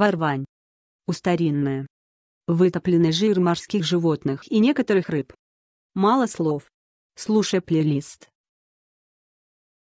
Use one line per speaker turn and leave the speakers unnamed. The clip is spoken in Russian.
Варвань. Устаринная. Вытопленный жир морских животных и некоторых рыб. Мало слов. Слушай плейлист.